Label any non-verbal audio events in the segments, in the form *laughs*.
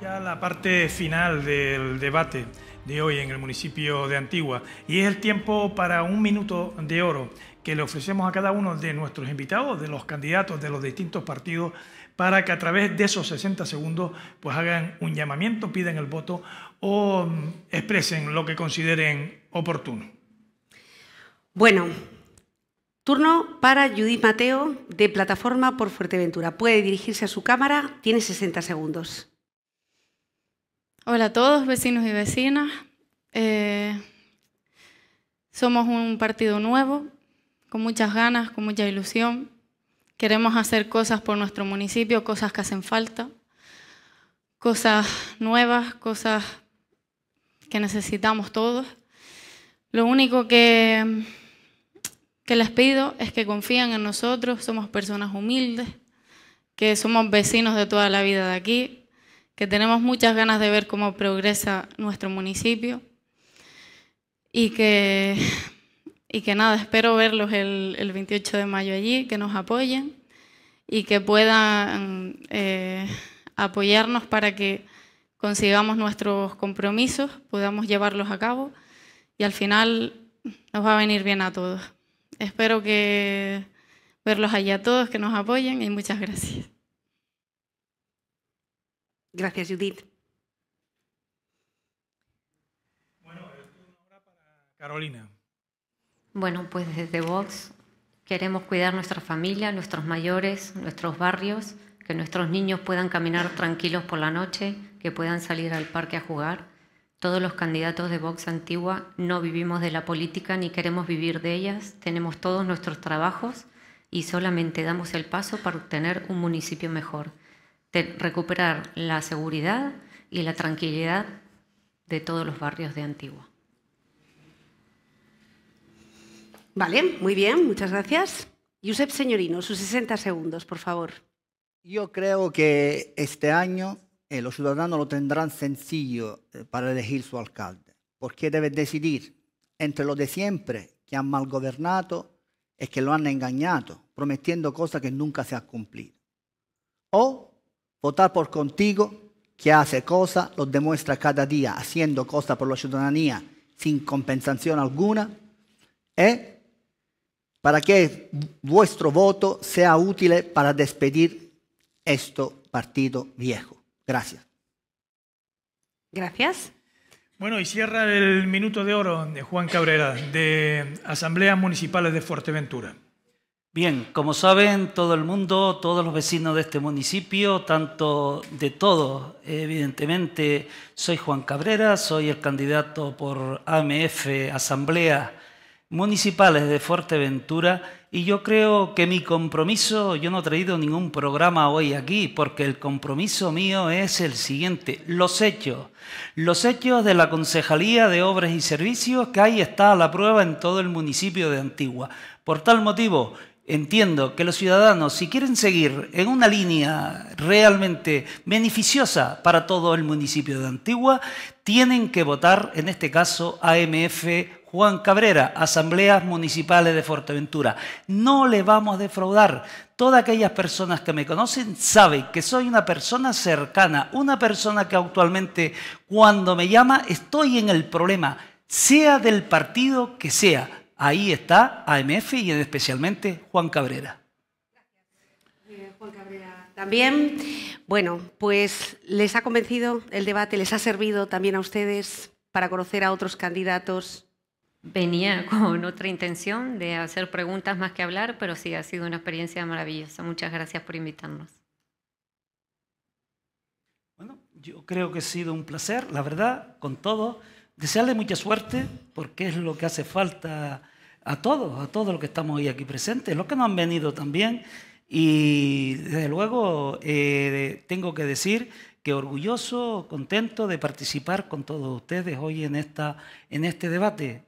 ya la parte final del debate de hoy en el municipio de Antigua y es el tiempo para un minuto de oro que le ofrecemos a cada uno de nuestros invitados, de los candidatos de los distintos partidos, para que a través de esos 60 segundos pues hagan un llamamiento, pidan el voto o mm, expresen lo que consideren oportuno. Bueno, turno para Judith Mateo de Plataforma por Fuerteventura. Puede dirigirse a su cámara, tiene 60 segundos. Hola a todos, vecinos y vecinas. Eh, somos un partido nuevo, con muchas ganas, con mucha ilusión. Queremos hacer cosas por nuestro municipio, cosas que hacen falta, cosas nuevas, cosas que necesitamos todos. Lo único que, que les pido es que confíen en nosotros, somos personas humildes, que somos vecinos de toda la vida de aquí, que tenemos muchas ganas de ver cómo progresa nuestro municipio y que, y que nada, espero verlos el, 28 de mayo allí, que nos apoyen y que puedan eh, apoyarnos para que consigamos nuestros compromisos, podamos llevarlos a cabo y al final nos va a venir bien a todos. Espero que verlos allí a todos, que nos apoyen y muchas gracias. Gracias, Judith. Bueno, eh, ahora para Carolina. Bueno, pues desde Vox queremos cuidar nuestra familia, nuestros mayores, nuestros barrios, que nuestros niños puedan caminar tranquilos por la noche, que puedan salir al parque a jugar. Todos los candidatos de Vox Antigua no vivimos de la política ni queremos vivir de ellas. Tenemos todos nuestros trabajos y solamente damos el paso para obtener un municipio mejor recuperar la seguridad y la tranquilidad de todos los barrios de Antigua. Vale, muy bien, muchas gracias. Josep Señorino, sus 60 segundos, por favor. Yo creo que este año eh, los ciudadanos lo tendrán sencillo eh, para elegir su alcalde, porque debe decidir entre lo de siempre que han mal gobernado y que lo han engañado, prometiendo cosas que nunca se han cumplido, o Votar por contigo, que hace cosa, lo demuestra cada día, haciendo cosa por la ciudadanía sin compensación alguna, Y ¿Eh? para que vuestro voto sea útil para despedir este partido viejo. Gracias. Gracias. Bueno, y cierra el minuto de oro de Juan Cabrera, de Asambleas Municipales de Fuerteventura. Bien, como saben, todo el mundo, todos los vecinos de este municipio, tanto de todos, evidentemente, soy Juan Cabrera, soy el candidato por AMF, Asamblea Municipales de Fuerteventura, y yo creo que mi compromiso, yo no he traído ningún programa hoy aquí, porque el compromiso mío es el siguiente, los hechos, los hechos de la Concejalía de Obras y Servicios, que ahí está a la prueba en todo el municipio de Antigua. Por tal motivo, entiendo que los ciudadanos, si quieren seguir en una línea realmente beneficiosa para todo el municipio de Antigua, tienen que votar, en este caso, AMF Juan Cabrera, Asambleas Municipales de Fuerteventura. No le vamos a defraudar. Todas aquellas personas que me conocen saben que soy una persona cercana, una persona que actualmente cuando me llama estoy en el problema, sea del partido que sea ahí está AMF y especialmente Juan Cabrera. Juan Cabrera también. Bueno, pues les ha convencido el debate, les ha servido también a ustedes para conocer a otros candidatos. Venía con otra intención de hacer preguntas más que hablar, pero sí, ha sido una experiencia maravillosa. Muchas gracias por invitarnos. Bueno, yo creo que ha sido un placer, la verdad, con todo desearle mucha suerte porque es lo que hace falta a todos, a todos los que estamos hoy aquí presentes, los que no han venido también. Y desde luego eh, tengo que decir que orgulloso, contento de participar con todos ustedes hoy en, esta, en este debate.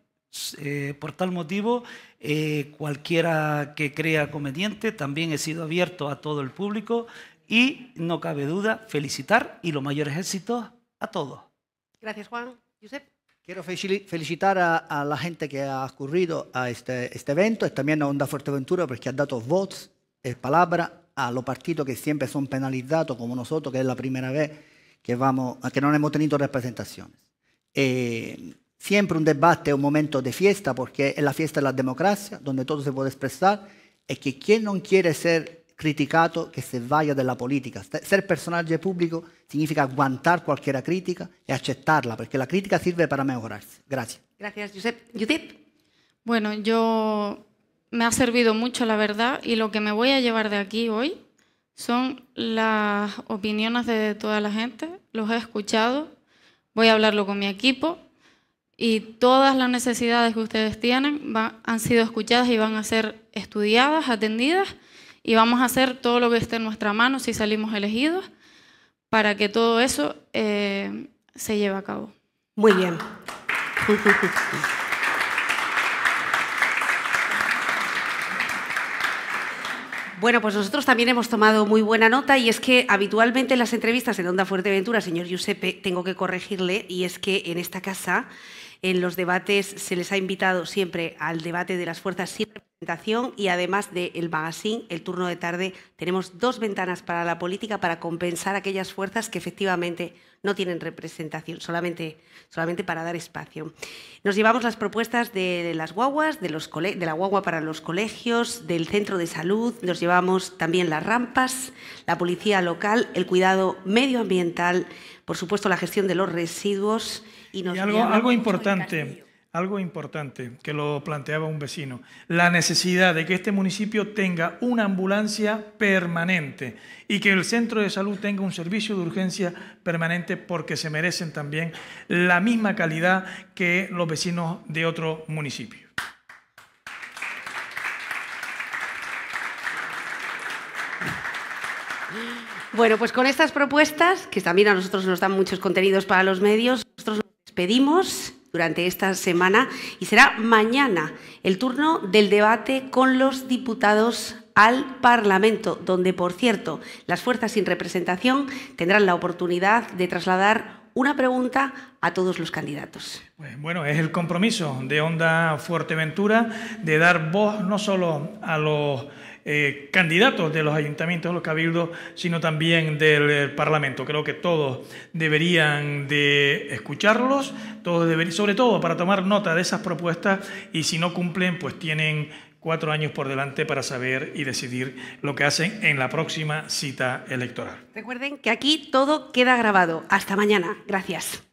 Eh, por tal motivo, eh, cualquiera que crea conveniente, también he sido abierto a todo el público y no cabe duda felicitar y los mayores éxitos a todos. Gracias, Juan. Josep. Quiero felicitar a, la gente que ha ocurrido a este, este evento y también a Onda Fuerteventura porque ha dado voz y palabra a los partidos que siempre son penalizados, como nosotros, que es la primera vez que, vamos, que no hemos tenido representaciones. Eh, siempre un debate, un momento de fiesta, porque es la fiesta de la democracia, donde todo se puede expresar, y que quien no quiere ser criticado, que se vaya de la política. Ser personaje público significa aguantar cualquier crítica y e aceptarla, porque la crítica sirve para mejorarse. Gracias. Gracias, Josep. Judith. Bueno, yo me ha servido mucho, la verdad, y lo que me voy a llevar de aquí hoy son las opiniones de toda la gente. Los he escuchado, voy a hablarlo con mi equipo y todas las necesidades que ustedes tienen han sido escuchadas y van a ser estudiadas, atendidas y vamos a hacer todo lo que esté en nuestra mano si salimos elegidos para que todo eso eh, se lleve a cabo. Muy bien. *laughs* Bueno, pues nosotros también hemos tomado muy buena nota y es que habitualmente en las entrevistas en Onda Fuerteventura, señor Giuseppe, tengo que corregirle y es que en esta casa, en los debates, se les ha invitado siempre al debate de las fuerzas, y además del magazine, el turno de tarde, tenemos dos ventanas para la política para compensar aquellas fuerzas que efectivamente no tienen representación, solamente, solamente para dar espacio. Nos llevamos las propuestas de las guaguas, de, los de la guagua para los colegios, del centro de salud, nos llevamos también las rampas, la policía local, el cuidado medioambiental, por supuesto la gestión de los residuos. Y, y algo, algo importante algo importante que lo planteaba un vecino, la necesidad de que este municipio tenga una ambulancia permanente y que el centro de salud tenga un servicio de urgencia permanente porque se merecen también la misma calidad que los vecinos de otro municipio. Bueno, pues con estas propuestas, que también a nosotros nos dan muchos contenidos para los medios, nosotros nos despedimos durante esta semana y será mañana el turno del debate con los diputados al Parlamento, donde, por cierto, las fuerzas sin representación tendrán la oportunidad de trasladar una pregunta a todos los candidatos. Pues, bueno, es el compromiso de Onda Fuerteventura de dar voz no solo a los eh, candidatos de los ayuntamientos, los cabildos, sino también del, eh, Parlamento. Creo que todos deberían de escucharlos, todos sobre todo para tomar nota de esas propuestas y si no cumplen, pues tienen cuatro años por delante para saber y decidir lo que hacen en la próxima cita electoral. Recuerden que aquí todo queda grabado. Hasta mañana. Gracias.